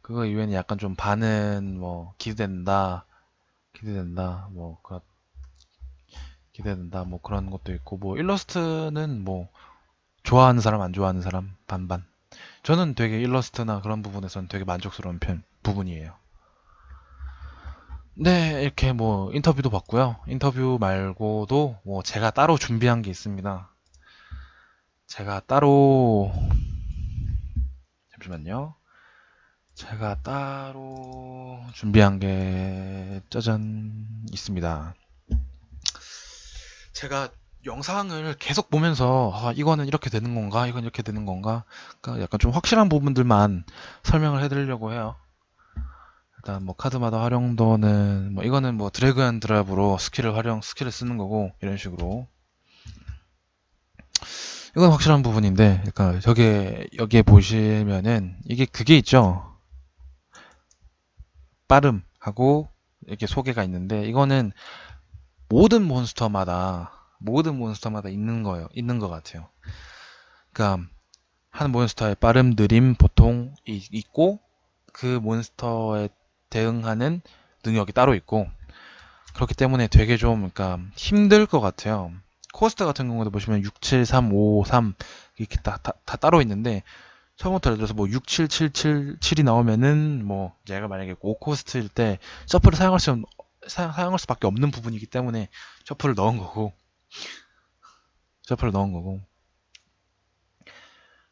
그거 이외에는 약간 좀 반은 뭐 기대된다 기대된다 뭐그 기대된다 뭐 그런 것도 있고 뭐 일러스트는 뭐 좋아하는 사람 안 좋아하는 사람 반반 저는 되게 일러스트나 그런 부분에서는 되게 만족스러운 편 부분이에요 네, 이렇게 뭐 인터뷰도 봤고요. 인터뷰 말고도 뭐 제가 따로 준비한 게 있습니다. 제가 따로 잠시만요. 제가 따로 준비한 게 짜잔 있습니다. 제가 영상을 계속 보면서 아, 이거는 이렇게 되는 건가? 이건 이렇게 되는 건가? 그러니까 약간 좀 확실한 부분들만 설명을 해드리려고 해요. 일단 뭐 카드마다 활용도는 뭐 이거는 뭐 드래그 앤 드랍으로 스킬을 활용 스킬을 쓰는 거고 이런 식으로 이건 확실한 부분인데 그러니까 저게 여기에 보시면은 이게 그게 있죠 빠름 하고 이렇게 소개가 있는데 이거는 모든 몬스터마다 모든 몬스터마다 있는 거예요 있는 것 같아요 그러니까 한 몬스터의 빠름 느림 보통 있고 그 몬스터의 대응하는 능력이 따로 있고 그렇기 때문에 되게 좀 그러니까 힘들 것 같아요. 코스트 같은 경우도 보시면 6, 7, 3, 5, 3 이렇게 다, 다, 다 따로 있는데 처음부터 예를 들어서 뭐 6, 7, 7, 7, 7이 나오면은 뭐 얘가 만약에 5코스트일 때 셔플을 사용할 수 사, 사용할 수밖에 없는 부분이기 때문에 셔플을 넣은 거고 셔플을 넣은 거고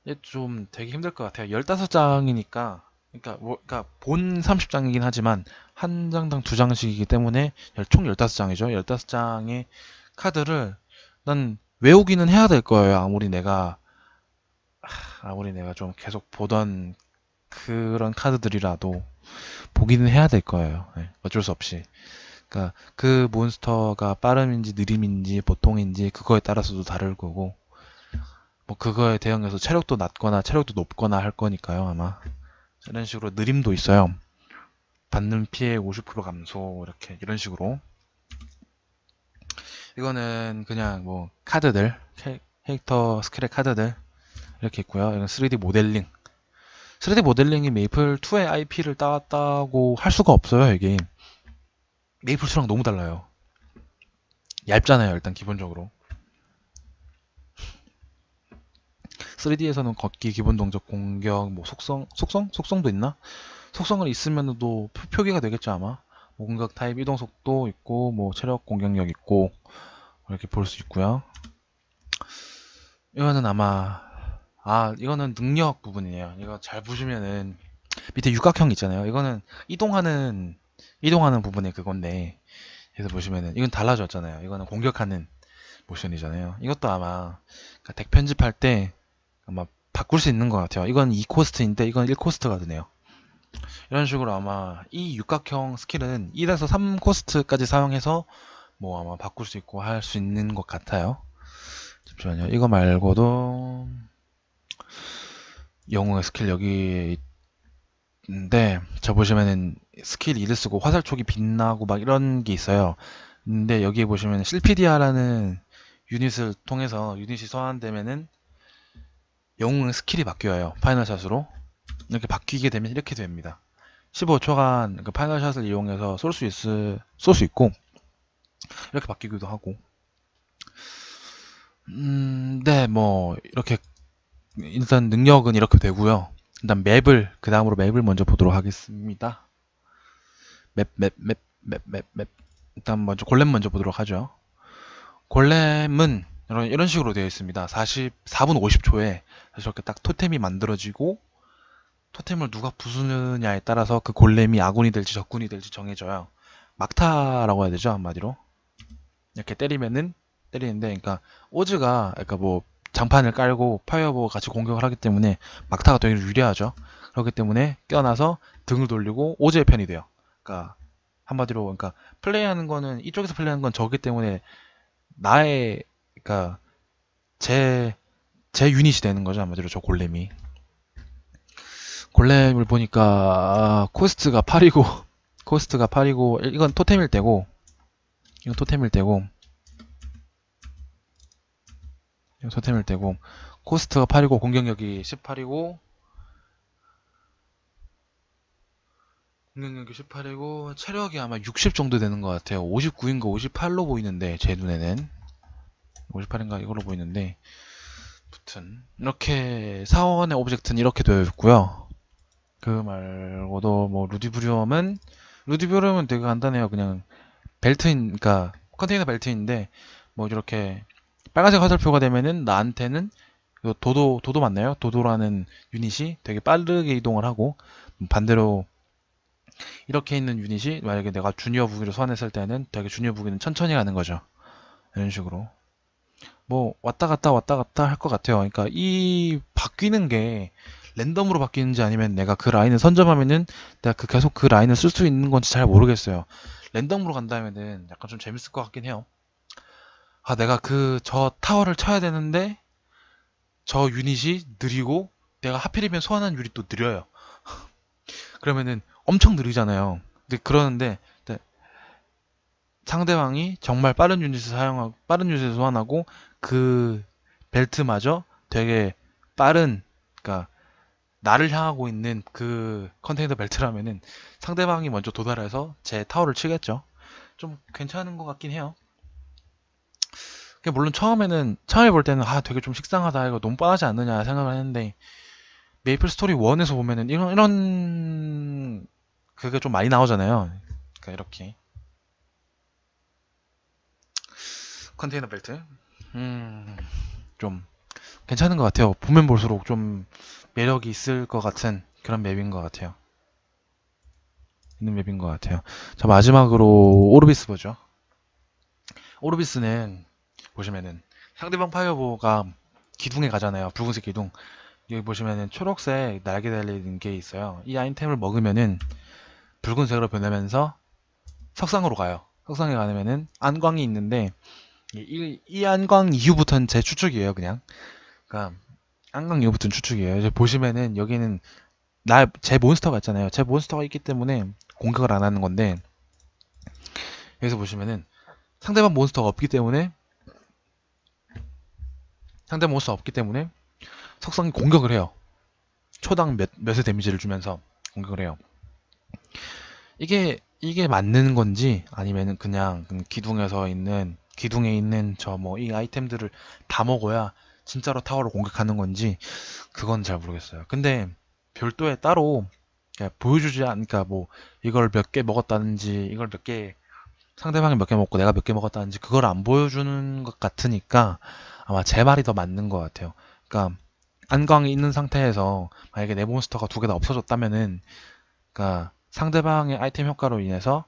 이게 좀 되게 힘들 것 같아요. 15장이니까 그러니까, 뭐, 그러니까 본 30장이긴 하지만 한 장당 두 장씩이기 때문에 총 15장이죠. 15장의 카드를 난 외우기는 해야 될 거예요. 아무리 내가 아무리 내가 좀 계속 보던 그런 카드들이라도 보기는 해야 될 거예요. 네, 어쩔 수 없이. 그러니까 그 몬스터가 빠름인지 느림인지 보통인지 그거에 따라서도 다를 거고 뭐 그거에 대응해서 체력도 낮거나 체력도 높거나 할 거니까요 아마 이런 식으로 느림도 있어요. 받는 피해 50% 감소 이렇게 이런 식으로 이거는 그냥 뭐 카드들 캐릭터 스크랩 카드들 이렇게 있고요. 이건 3D 모델링 3D 모델링이 메이플2의 IP를 따왔다고 할 수가 없어요. 이게 메이플2랑 너무 달라요. 얇잖아요. 일단 기본적으로 3D에서는 걷기, 기본 동작, 공격, 뭐 속성, 속성? 속성도 있나? 속성은 있으면 도 표기가 되겠죠 아마 뭐 공격 타입, 이동 속도 있고 뭐 체력, 공격력 있고 뭐 이렇게 볼 수 있고요 이거는 아마 아 이거는 능력 부분이에요 이거 잘 보시면은 밑에 육각형 있잖아요 이거는 이동하는 이동하는 부분의 그건데 그래서 보시면은 이건 달라졌잖아요 이거는 공격하는 모션이잖아요 이것도 아마 그러니까 덱 편집할 때 아마 바꿀 수 있는 것 같아요. 이건 2코스트인데 이건 1코스트가 되네요. 이런 식으로 아마 이 육각형 스킬은 1에서 3코스트까지 사용해서 뭐 아마 바꿀 수 있고 할 수 있는 것 같아요. 잠시만요. 이거 말고도 영웅의 스킬 여기 있는데 저 보시면은 스킬 2를 쓰고 화살촉이 빛나고 막 이런 게 있어요. 근데 여기 보시면 실피디아라는 유닛을 통해서 유닛이 소환되면은 영웅의 스킬이 바뀌어요. 파이널샷으로. 이렇게 바뀌게 되면 이렇게 됩니다. 15초간 그 파이널샷을 이용해서 쏠 수 있을, 쏠 수 있고, 이렇게 바뀌기도 하고. 음, 네, 뭐, 이렇게, 일단 능력은 이렇게 되고요 일단 맵을, 그 다음으로 맵을 먼저 보도록 하겠습니다. 맵, 맵, 맵, 맵, 맵, 맵. 일단 먼저 골렘 먼저 보도록 하죠. 골렘은 이런, 이런 식으로 되어 있습니다. 44분 50초에 저렇게 딱 토템이 만들어지고 토템을 누가 부수느냐에 따라서 그 골렘이 아군이 될지 적군이 될지 정해져요. 막타라고 해야 되죠 한마디로 이렇게 때리면은 때리는데 그러니까 오즈가 그러니까 뭐 장판을 깔고 파이어볼 같이 공격을 하기 때문에 막타가 되게 유리하죠. 그렇기 때문에 깨어나서 등을 돌리고 오즈의 편이 돼요. 그러니까 한마디로 그러니까 플레이하는 거는 이쪽에서 플레이하는 건 저기 때문에 나의 그러니까 제, 제 유닛이 되는 거죠. 아무래도저 골렘이. 골렘을 보니까 아, 코스트가 8이고 코스트가 8이고 이건 토템일 때고 이건 토템일 때고 이건 토템일 때고 코스트가 8이고 공격력이 18이고 공격력이 18이고 체력이 아마 60 정도 되는 것 같아요. 59인가 58로 보이는데 제 눈에는 58인가 이걸로 보이는데 붙은 이렇게 사원의 오브젝트는 이렇게 되어 있고요. 그 말고도 뭐 루디브리엄은 루디브리엄은 되게 간단해요. 그냥 벨트인 그러니까 컨테이너 벨트인데 뭐 이렇게 빨간색 화살표가 되면은 나한테는 도도 도도 맞나요? 도도라는 유닛이 되게 빠르게 이동을 하고 반대로 이렇게 있는 유닛이 만약에 내가 주니어 부기로 소환했을 때는 되게 주니어 부기는 천천히 가는 거죠. 이런 식으로 뭐 왔다 갔다 왔다 갔다 할 것 같아요. 그러니까 이 바뀌는 게 랜덤으로 바뀌는지 아니면 내가 그 라인을 선점하면은 내가 그 계속 그 라인을 쓸 수 있는 건지 잘 모르겠어요. 랜덤으로 간다면은 약간 좀 재밌을 것 같긴 해요. 아 내가 그 저 타워를 쳐야 되는데 저 유닛이 느리고 내가 하필이면 소환한 유닛도 느려요. 그러면은 엄청 느리잖아요. 근데 그러는데 상대방이 정말 빠른 유닛을 사용하고 빠른 유닛을 소환하고 그 벨트마저 되게 빠른 그러니까 나를 향하고 있는 그 컨테이너 벨트라면은 상대방이 먼저 도달해서 제 타워를 치겠죠. 좀 괜찮은 것 같긴 해요. 그러니까 물론 처음에는 처음에 볼 때는 아 되게 좀 식상하다 이거 너무 빠하지 않느냐 생각을 했는데 메이플 스토리 1에서 보면은 이런 이런 그게 좀 많이 나오잖아요. 그러니까 이렇게 컨테이너 벨트. 음, 좀 괜찮은 것 같아요. 보면 볼수록 좀 매력이 있을 것 같은 그런 맵인 것 같아요. 있는 맵인 것 같아요. 자, 마지막으로 오르비스 보죠. 오르비스는 보시면은 상대방 파이어보가 기둥에 가잖아요. 붉은색 기둥. 여기 보시면은 초록색 날개 달리는게 있어요. 이 아이템을 먹으면은 붉은색으로 변하면서 석상으로 가요. 석상에 가면은 안광이 있는데 예, 이, 이 안광 이후부터는 제 추측이에요, 그냥. 그니까 안광 이후부터는 추측이에요. 이제 보시면은 여기는 나 제 몬스터가 있잖아요. 제 몬스터가 있기 때문에 공격을 안 하는 건데 여기서 보시면은 상대방 몬스터가 없기 때문에 상대 몬스터 없기 때문에 석성이 공격을 해요. 초당 몇, 몇의 데미지를 주면서 공격을 해요. 이게 이게 맞는 건지 아니면은 그냥 그 기둥에서 있는 기둥에 있는 저 뭐 이 아이템들을 다 먹어야 진짜로 타워를 공격하는 건지 그건 잘 모르겠어요. 근데 별도에 따로 보여주지 않으니까 그러니까 뭐 이걸 몇 개 먹었다는지 이걸 몇 개 상대방이 몇 개 먹고 내가 몇 개 먹었다는지 그걸 안 보여주는 것 같으니까 아마 제 말이 더 맞는 것 같아요. 그러니까 안광이 있는 상태에서 만약에 내 몬스터가 두 개 다 없어졌다면은 그러니까 상대방의 아이템 효과로 인해서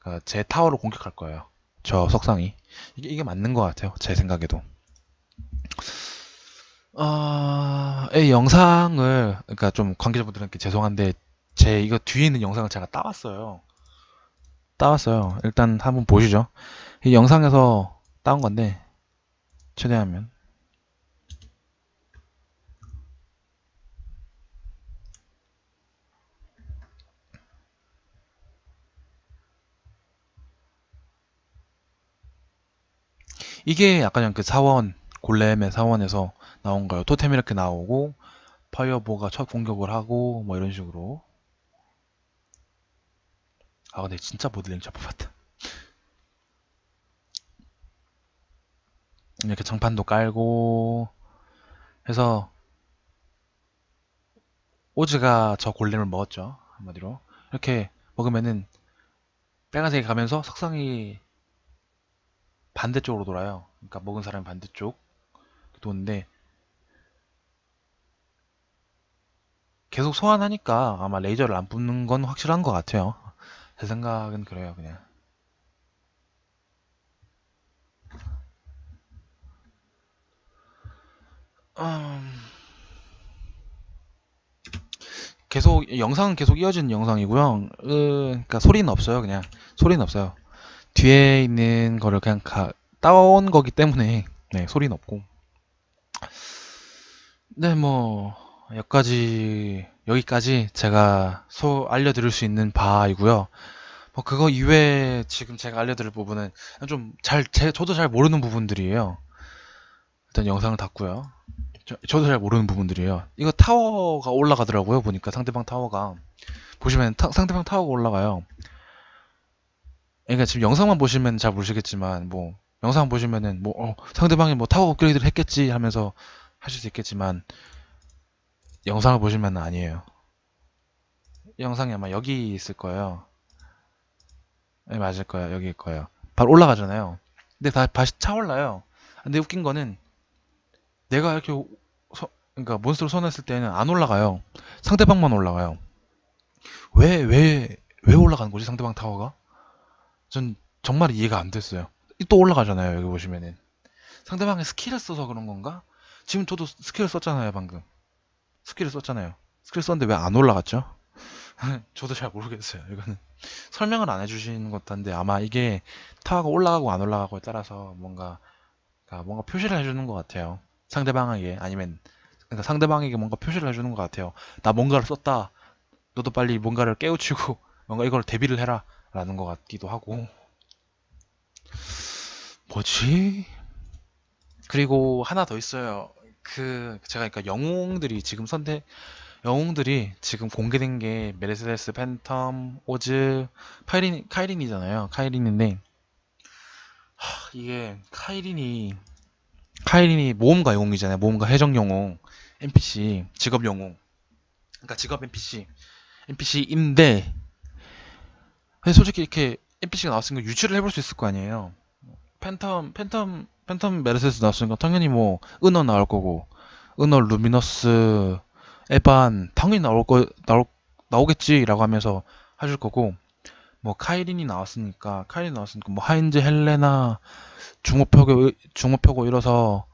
그러니까 제 타워를 공격할 거예요. 저 석상이. 이게, 이게 맞는 것 같아요. 제 생각에도. 어, 이 영상을, 그니까좀 관계자분들한테 죄송한데, 제 이거 뒤에 있는 영상을 제가 따왔어요. 따왔어요. 일단 한번 보시죠. 이 영상에서 따온 건데, 최대한면 이게 약간 그 사원 골렘의 사원에서 나온 거예요. 토템 이렇게 나오고 파이어보가 첫 공격을 하고 뭐 이런 식으로 아 근데 진짜 모델링 잘 뽑았다 이렇게 장판도 깔고 해서 오즈가 저 골렘을 먹었죠 한마디로 이렇게 먹으면은 빨간색이 가면서 석상이 반대쪽으로 돌아요. 그러니까 먹은 사람이 반대쪽 돈데 계속 소환하니까 아마 레이저를 안 뿜는 건 확실한 것 같아요. 제 생각은 그래요, 그냥. 음... 계속 영상은 계속 이어지는 영상이고요. 으... 그러니까 소리는 없어요, 그냥 소리는 없어요. 뒤에 있는 거를 그냥 가, 따온 거기 때문에 네, 소리는 없고 네뭐 여기까지 여기까지 제가 소 알려드릴 수 있는 바이고요 뭐 그거 이외에 지금 제가 알려드릴 부분은 좀잘 저도 잘 모르는 부분들이에요 일단 영상을 닫고요 저, 도잘 모르는 부분들이에요 이거 타워가 올라가더라고요 보니까 상대방 타워가 보시면 타, 상대방 타워가 올라가요 그러니까 지금 영상만 보시면 잘 모르시겠지만 뭐 영상 보시면은 뭐 어, 상대방이 뭐 타워 업그레이드를 했겠지 하면서 하실 수 있겠지만 영상을 보시면 아니에요. 영상이 아마 여기 있을 거예요. 네, 맞을 거예요. 여기일 거예요. 바로 올라가잖아요. 근데 다, 다시 차올라요. 근데 웃긴 거는 내가 이렇게 서, 그러니까 몬스터로 선했을 때는 안 올라가요. 상대방만 올라가요. 왜, 왜, 왜 올라가는 거지? 상대방 타워가? 전 정말 이해가 안 됐어요. 또 올라가잖아요. 여기 보시면은. 상대방의 스킬을 써서 그런 건가? 지금 저도 스킬을 썼잖아요. 방금. 스킬을 썼잖아요. 스킬 썼는데 왜 안 올라갔죠? 저도 잘 모르겠어요. 이거는 설명을 안 해주시는 것도 한데 아마 이게 타가 올라가고 안 올라가고에 따라서 뭔가 그러니까 뭔가 표시를 해주는 것 같아요. 상대방에게 아니면 그러니까 상대방에게 뭔가 표시를 해주는 것 같아요. 나 뭔가를 썼다. 너도 빨리 뭔가를 깨우치고 뭔가 이걸 대비를 해라. 라는 것 같기도 하고 뭐지? 그리고 하나 더 있어요 그 제가 그러니까 영웅들이 지금 선택 영웅들이 지금 공개된 게 메르세데스 팬텀 오즈 파이린 카이린이잖아요 카이린인데 하, 이게 카이린이 카이린이 모험가 영웅이잖아요 모험가 해적 영웅 NPC 직업 영웅 그러니까 직업 NPC NPC인데 솔직히 이렇게 NPC가 나왔으니까 유치를 해볼 수 있을 거 아니에요. 팬텀, 팬텀, 팬텀 메르세스 나왔으니까 당연히 뭐, 은어 나올 거고, 은어 루미너스, 에반, 당연히 나올 거, 나올, 나오겠지라고 하면서 해줄 거고, 뭐, 카이린이 나왔으니까, 카이린 나왔으니까, 뭐, 하인즈, 헬레나, 중호표고, 중호표고 이래서,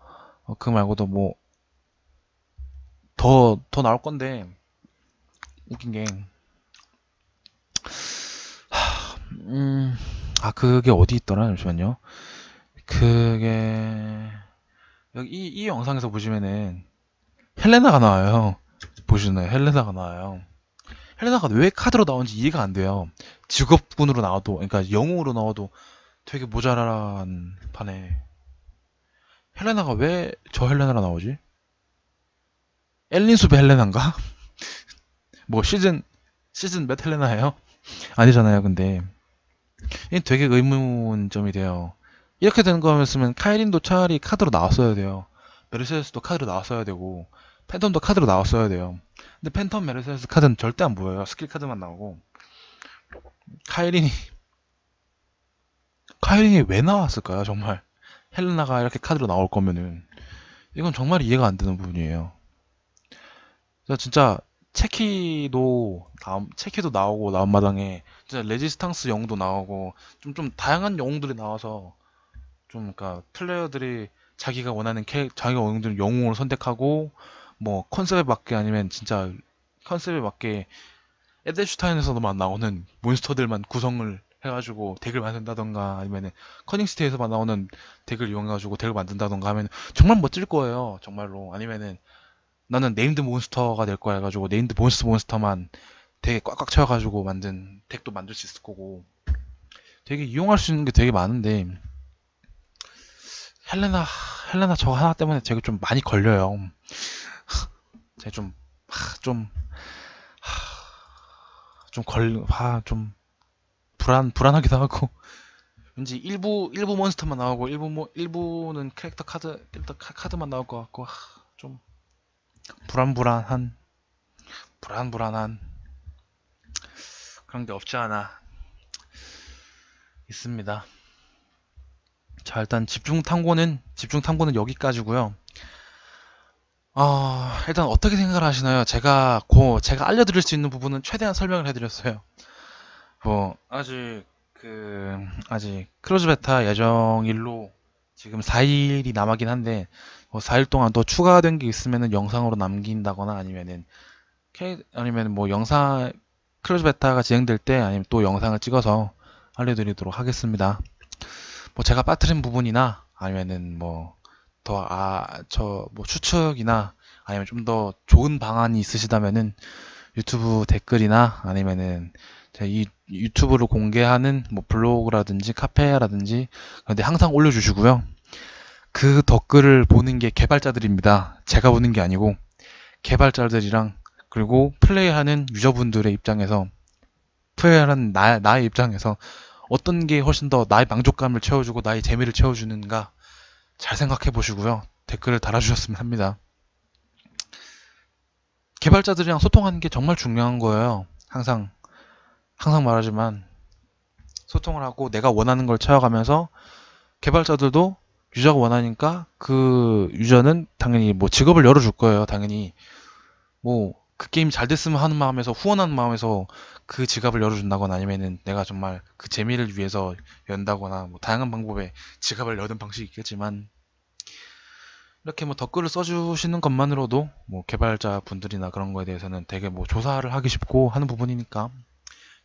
어, 그 말고도 뭐, 더, 더 나올 건데, 웃긴 게, 음, 아 그게 어디 있더라 잠시만요. 그게 여기 이, 이 영상에서 보시면은 헬레나가 나와요. 보시나요? 헬레나가 나와요. 헬레나가 왜 카드로 나온지 이해가 안 돼요. 직업군으로 나와도, 그러니까 영웅으로 나와도 되게 모자란 판에 헬레나가 왜 저 헬레나로 나오지? 엘린수배 헬레나인가? 뭐 시즌 시즌 몇 헬레나예요? 아니잖아요, 근데. 이 되게 의문점이 돼요. 이렇게 된 거였으면 카이린도 차라리 카드로 나왔어야 돼요. 메르세데스도 카드로 나왔어야 되고 팬텀도 카드로 나왔어야 돼요. 근데 팬텀 메르세데스 카드는 절대 안 보여요. 스킬 카드만 나오고 카이린이 카이린이 왜 나왔을까요? 정말 헬레나가 이렇게 카드로 나올 거면은 이건 정말 이해가 안 되는 부분이에요. 진짜 체키도 다음 체키도 나오고 나온 마당에 진짜 레지스탕스 영웅도 나오고 좀 좀 다양한 영웅들이 나와서 좀 그러니까 플레이어들이 자기가 원하는 캐 자기가 원하는 영웅을 선택하고 뭐 컨셉에 맞게 아니면 진짜 컨셉에 맞게 에델슈타인에서만 도 나오는 몬스터들만 구성을 해가지고 덱을 만든다던가 아니면은 커닝스테이에서만 나오는 덱을 이용해가지고 덱을 만든다던가 하면 정말 멋질 거예요 정말로 아니면은 나는 네임드 몬스터가 될 거야 해가지고 네임드 몬스터 몬스터만 되게 꽉꽉 채워가지고 만든 덱도 만들 수 있을 거고 되게 이용할 수 있는 게 되게 많은데 헬레나 헬레나 저거 하나 때문에 제가 좀 많이 걸려요 제가 좀 좀 좀 걸, 아, 좀, 불안, 불안하기도 하고. 왠지 일부, 일부 몬스터만 나오고, 일부, 일부는 캐릭터 카드, 캐릭터 카드만 나올 것 같고, 좀, 불안불안한 불안불안한 그런 게 없지 않아 있습니다. 자 일단 집중 탐구는 집중 탐구는 여기까지고요. 어, 일단 어떻게 생각을 하시나요? 제가 고 제가 알려드릴 수 있는 부분은 최대한 설명을 해드렸어요. 뭐 아직 그 아직 크로즈 베타 예정일로 지금 4일이 남아긴 한데 뭐 4일 동안 더 추가된 게 있으면은 영상으로 남긴다거나 아니면은 아니면 뭐 영상 클로즈 베타가 진행될 때 아니면 또 영상을 찍어서 알려드리도록 하겠습니다. 뭐 제가 빠뜨린 부분이나 아니면은 뭐 더 아 저뭐 아, 뭐 추측이나 아니면 좀 더 좋은 방안이 있으시다면은 유튜브 댓글이나 아니면은 제이 유튜브로 공개하는 뭐 블로그라든지 카페라든지 그런데 항상 올려주시고요. 그 댓글을 보는 게 개발자들입니다. 제가 보는 게 아니고 개발자들이랑 그리고 플레이하는 유저분들의 입장에서 플레이하는 나, 나의 입장에서 어떤 게 훨씬 더 나의 만족감을 채워주고 나의 재미를 채워주는가 잘 생각해 보시고요. 댓글을 달아주셨으면 합니다. 개발자들이랑 소통하는 게 정말 중요한 거예요. 항상 항상 말하지만 소통을 하고 내가 원하는 걸 채워가면서 개발자들도 유저가 원하니까 그 유저는 당연히 뭐 직업을 열어줄 거예요. 당연히 뭐 그 게임 잘 됐으면 하는 마음에서 후원하는 마음에서 그 지갑을 열어준다거나 아니면은 내가 정말 그 재미를 위해서 연다거나 뭐 다양한 방법에 지갑을 여는 방식이 있겠지만 이렇게 뭐 댓글을 써주시는 것만으로도 뭐 개발자 분들이나 그런 거에 대해서는 되게 뭐 조사를 하기 쉽고 하는 부분이니까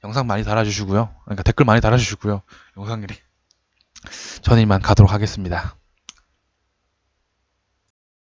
영상 많이 달아주시고요. 그러니까 댓글 많이 달아주시고요. 영상들이 저는 이만 가도록 하겠습니다.